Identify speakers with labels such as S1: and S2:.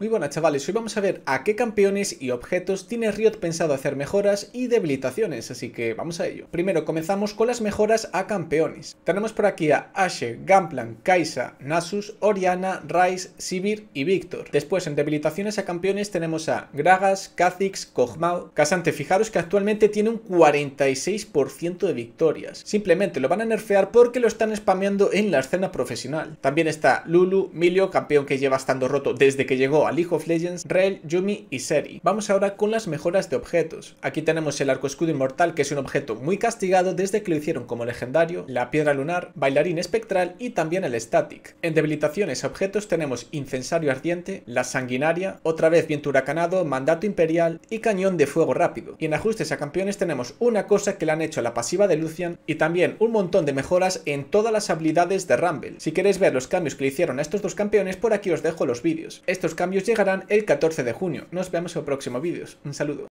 S1: Muy buenas chavales, hoy vamos a ver a qué campeones y objetos tiene Riot pensado hacer mejoras y debilitaciones, así que vamos a ello. Primero comenzamos con las mejoras a campeones. Tenemos por aquí a Ashe, Gamplan, Kaisa, Nasus, Oriana, Rice, Sivir y Víctor. Después en debilitaciones a campeones tenemos a Gragas, Kha'Zix, Kog'Maw. Casante, fijaros que actualmente tiene un 46% de victorias. Simplemente lo van a nerfear porque lo están spameando en la escena profesional. También está Lulu, Milio, campeón que lleva estando roto desde que llegó a League of Legends, Rail, Yumi y Seri. Vamos ahora con las mejoras de objetos. Aquí tenemos el arco escudo inmortal, que es un objeto muy castigado desde que lo hicieron como legendario, la piedra lunar, bailarín espectral y también el static. En debilitaciones a objetos tenemos incensario ardiente, la sanguinaria, otra vez viento huracanado, mandato imperial y cañón de fuego rápido. Y en ajustes a campeones tenemos una cosa que le han hecho a la pasiva de Lucian y también un montón de mejoras en todas las habilidades de Rumble. Si queréis ver los cambios que le hicieron a estos dos campeones, por aquí os dejo los vídeos. Estos cambios os llegarán el 14 de junio. Nos vemos en próximos vídeos. Un saludo.